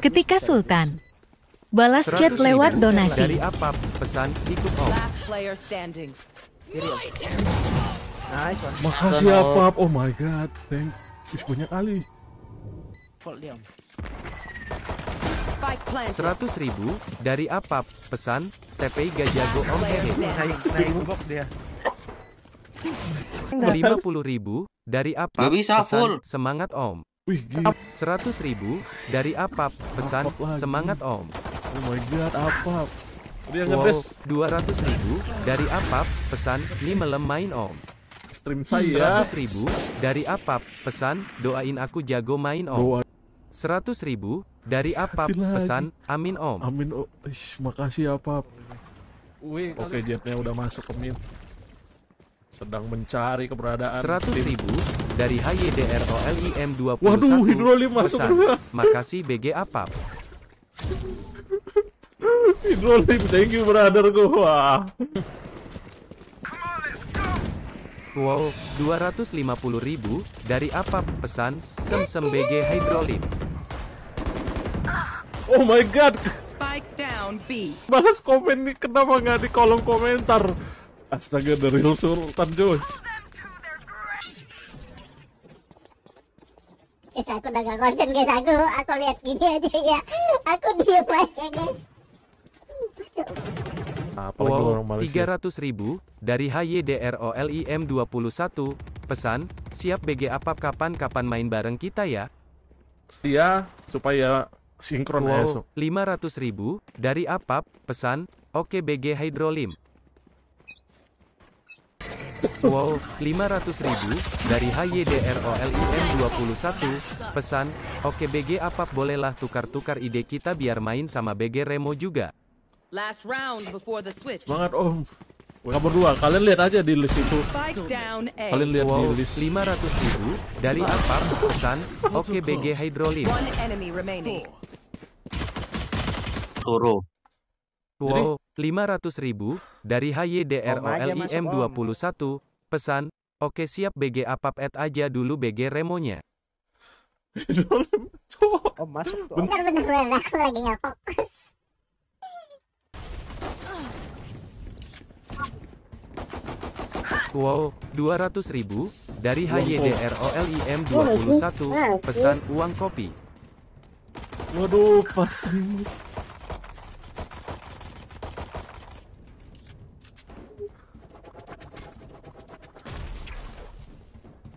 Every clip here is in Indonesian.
Ketika Sultan balas chat lewat donasi. Dari apa pesan ikut om. Nice Makasih apa? Oh my god, thank. Ih, punya kali. 100 ribu dari apa? Pesan TPI Gajago Om Hehe. Lima puluh ribu dari apa? pesan, Semangat Om. Wih, gila. 100 ribu dari Apap. Pesan, semangat om. Oh my god, Apap. Dia wow, 200 ribu dari Apap. Pesan, ini melemain om. Stream saya. 100 iya. ribu dari Apap. Pesan, doain aku jago main om. Seratus 100 ribu dari Apap. Pesan, amin om. Amin om. Oh, ish, makasih Apap. Oke, okay, jetnya udah masuk ke mid. Sedang mencari keberadaan. 100 ribu dari HYDROLIM 21 Waduh, hidrolim masuk dua. Makasih BG apa? hidrolim, thank you brother gua. Wow, 250 ribu dari apa pesan sem-sem BG Hydrolim. Oh my god. Spike down B. Balas komen nih kenapa nggak di kolom komentar? Astaga, dari real sultan coy. guys aku udah gak konsen guys aku aku lihat gini aja ya aku diem aja guys Wow, 300 ribu, dari HYDROLIM21, pesan, siap BG apa kapan-kapan main bareng kita ya? Iya, supaya sinkron wow, esok. 500 ribu, dari APAP, pesan, oke BG Hydrolim. Wow, 500 ribu, dari HYDROLIM21, pesan, oke BG apap bolehlah tukar-tukar ide kita biar main sama BG Remo juga. Last round before the switch. Semangat om. Kabar dua, kalian lihat aja di list itu. Kalian lihat wow, di list. 500 ribu, dari apa? pesan, oke BG Hydrolim. One enemy remaining. Toro. Wow, 500 ribu, dari HYDROLIM21, pesan, oke siap BG apap add aja dulu BG remonya. oh masuk tuh. Bentar bentar, aku lagi gak fokus. Wow, 200 ribu, dari HYDROLIM21, pesan uang kopi. Waduh, pas banget.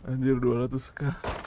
anjir 200k